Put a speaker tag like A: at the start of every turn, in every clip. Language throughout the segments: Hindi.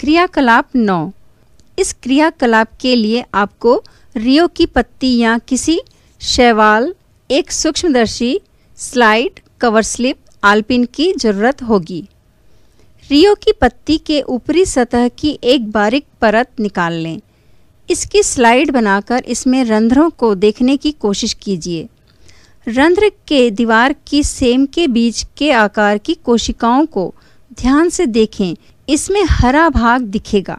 A: क्रियाकलाप नौ इस क्रियाकलाप के लिए आपको रियो की पत्ती या किसी शैवाल एक सूक्ष्मदर्शी स्लाइड कवर स्लिप आलपिन की जरूरत होगी रियो की पत्ती के ऊपरी सतह की एक बारीक परत निकाल लें इसकी स्लाइड बनाकर इसमें रंध्रों को देखने की कोशिश कीजिए रंध्र के दीवार की सेम के बीच के आकार की कोशिकाओं को ध्यान से देखें इसमें हरा भाग दिखेगा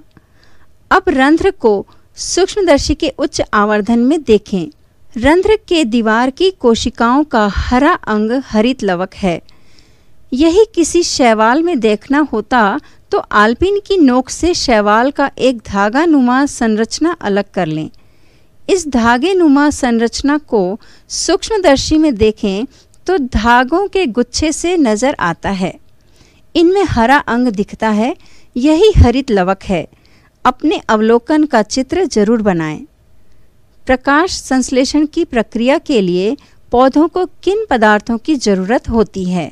A: अब रंध्र को सूक्ष्मदर्शी के उच्च आवर्धन में देखें रंध्र के दीवार की कोशिकाओं का हरा अंग हरित लवक है यही किसी शैवाल में देखना होता तो आल्पिन की नोक से शैवाल का एक धागा नुमा संरचना अलग कर लें इस धागे नुमा संरचना को सूक्ष्मदर्शी में देखें तो धागों के गुच्छे से नज़र आता है इनमें हरा अंग दिखता है यही हरित लवक है अपने अवलोकन का चित्र जरूर बनाएं। प्रकाश संश्लेषण की प्रक्रिया के लिए पौधों को किन पदार्थों की जरूरत होती है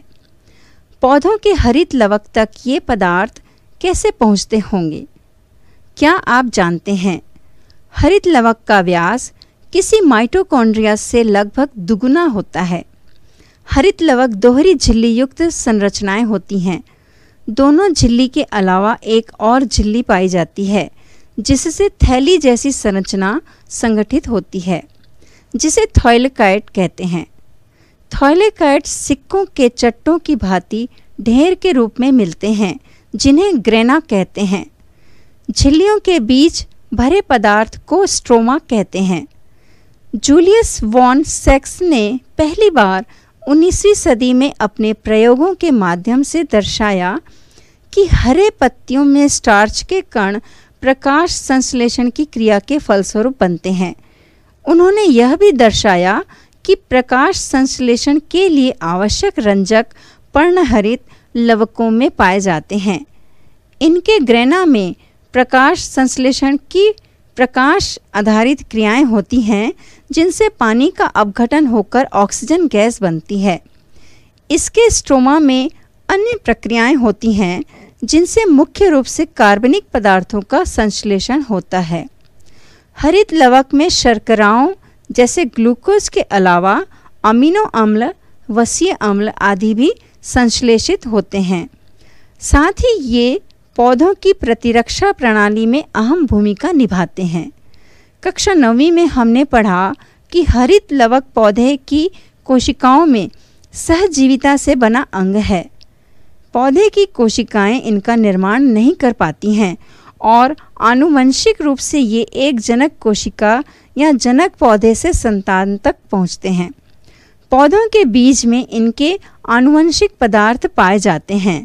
A: पौधों के हरित लवक तक ये पदार्थ कैसे पहुंचते होंगे क्या आप जानते हैं हरित लवक का व्यास किसी माइटोकॉन्ड्रिया से लगभग दुगुना होता है हरित लवक दोहरी झिल्ली युक्त संरचनाएं होती हैं दोनों झिल्ली के अलावा एक और झिल्ली पाई जाती है जिससे थैली जैसी संरचना संगठित होती है जिसे थॉयलकाइट कहते हैं थॉयलेकाइट सिक्कों के चट्टों की भांति ढेर के रूप में मिलते हैं जिन्हें ग्रेना कहते हैं झिल्लियों के बीच भरे पदार्थ को स्ट्रोमा कहते हैं जूलियस वॉन सेक्स ने पहली बार 19वीं सदी में अपने प्रयोगों के माध्यम से दर्शाया कि हरे पत्तियों में स्टार्च के कण प्रकाश संश्लेषण की क्रिया के फलस्वरूप बनते हैं उन्होंने यह भी दर्शाया कि प्रकाश संश्लेषण के लिए आवश्यक रंजक पर्णहरित लवकों में पाए जाते हैं इनके ग्रेना में प्रकाश संश्लेषण की प्रकाश आधारित क्रियाएं होती हैं जिनसे पानी का अपघटन होकर ऑक्सीजन गैस बनती है इसके स्ट्रोमा में अन्य प्रक्रियाएं होती हैं जिनसे मुख्य रूप से कार्बनिक पदार्थों का संश्लेषण होता है हरित लवक में शर्कराओं जैसे ग्लूकोज के अलावा अमीनो अम्ल वसीय अम्ल आदि भी संश्लेषित होते हैं साथ ही ये पौधों की प्रतिरक्षा प्रणाली में अहम भूमिका निभाते हैं कक्षा नवीं में हमने पढ़ा कि हरित लवक पौधे की कोशिकाओं में सहजीविता से बना अंग है पौधे की कोशिकाएं इनका निर्माण नहीं कर पाती हैं और आनुवंशिक रूप से ये एक जनक कोशिका या जनक पौधे से संतान तक पहुंचते हैं पौधों के बीज में इनके आनुवंशिक पदार्थ पाए जाते हैं